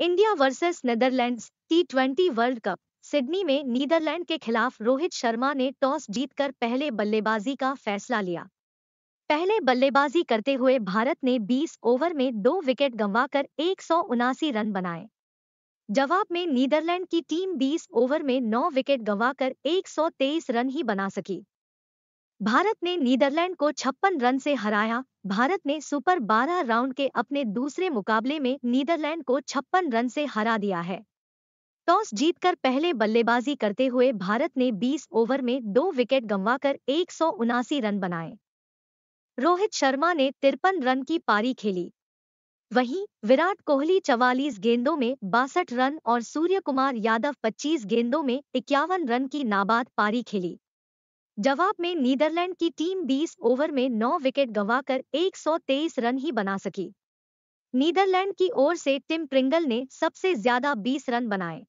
India versus Netherlands T World Cup Sydney में Netherland के खिलाफ रोहित शर्मा ने टॉस जीतकर पहले बल्लेबाजी का फैसला लिया पहले बल्लेबाजी करते हुए भारत ने 20 ओवर में दो विकेट गंवाकर एक रन बनाए जवाब में नीदरलैंड की टीम 20 ओवर में 9 विकेट गंवाकर 123 रन ही बना सकी भारत ने नीदरलैंड को छप्पन रन से हराया भारत ने सुपर 12 राउंड के अपने दूसरे मुकाबले में नीदरलैंड को छप्पन रन से हरा दिया है टॉस जीतकर पहले बल्लेबाजी करते हुए भारत ने 20 ओवर में दो विकेट गंवाकर एक रन बनाए रोहित शर्मा ने तिरपन रन की पारी खेली वहीं विराट कोहली चवालीस गेंदों में बासठ रन और सूर्य कुमार यादव पच्चीस गेंदों में इक्यावन रन की नाबाद पारी खेली जवाब में नीदरलैंड की टीम 20 ओवर में 9 विकेट गंवाकर 123 रन ही बना सकी नीदरलैंड की ओर से टिम प्रिंगल ने सबसे ज्यादा 20 रन बनाए